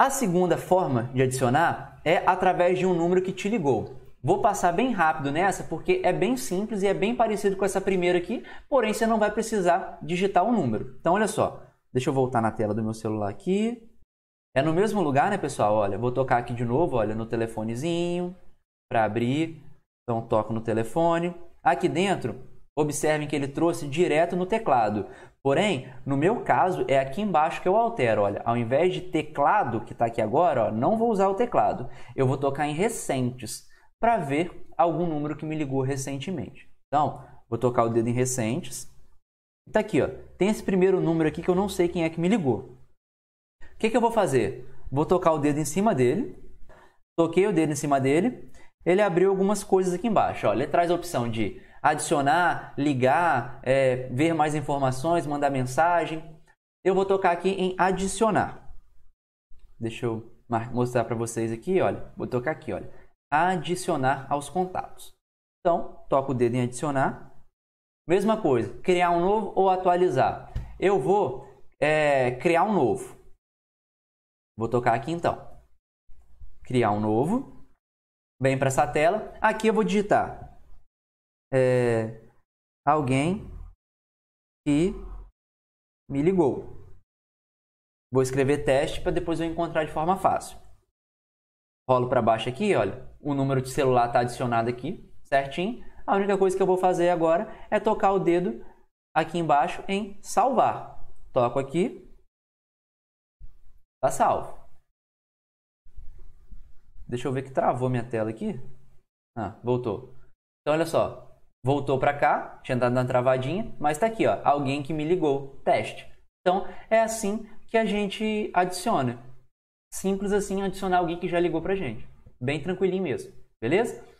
A segunda forma de adicionar é através de um número que te ligou. Vou passar bem rápido nessa porque é bem simples e é bem parecido com essa primeira aqui, porém você não vai precisar digitar um número. Então olha só, deixa eu voltar na tela do meu celular aqui. É no mesmo lugar, né, pessoal? Olha, vou tocar aqui de novo, olha, no telefonezinho para abrir. Então toco no telefone. Aqui dentro Observem que ele trouxe direto no teclado. Porém, no meu caso, é aqui embaixo que eu altero. Olha, ao invés de teclado, que está aqui agora, ó, não vou usar o teclado. Eu vou tocar em recentes para ver algum número que me ligou recentemente. Então, vou tocar o dedo em recentes. Está aqui, ó. tem esse primeiro número aqui que eu não sei quem é que me ligou. O que, que eu vou fazer? Vou tocar o dedo em cima dele. Toquei o dedo em cima dele. Ele abriu algumas coisas aqui embaixo. Ó. Ele traz a opção de adicionar, ligar, é, ver mais informações, mandar mensagem. Eu vou tocar aqui em adicionar. Deixa eu mostrar para vocês aqui, olha. Vou tocar aqui, olha. Adicionar aos contatos. Então, toco o dedo em adicionar. Mesma coisa, criar um novo ou atualizar. Eu vou é, criar um novo. Vou tocar aqui então. Criar um novo. Vem para essa tela. Aqui eu vou digitar é, alguém que me ligou. Vou escrever teste para depois eu encontrar de forma fácil. Rolo para baixo aqui, olha, o número de celular está adicionado aqui, certinho. A única coisa que eu vou fazer agora é tocar o dedo aqui embaixo em salvar. Toco aqui, está salvo. Deixa eu ver que travou minha tela aqui. Ah, voltou. Então olha só, voltou para cá, tinha dado uma travadinha, mas está aqui, ó, alguém que me ligou, teste. Então, é assim que a gente adiciona. Simples assim adicionar alguém que já ligou para gente. Bem tranquilinho mesmo, beleza?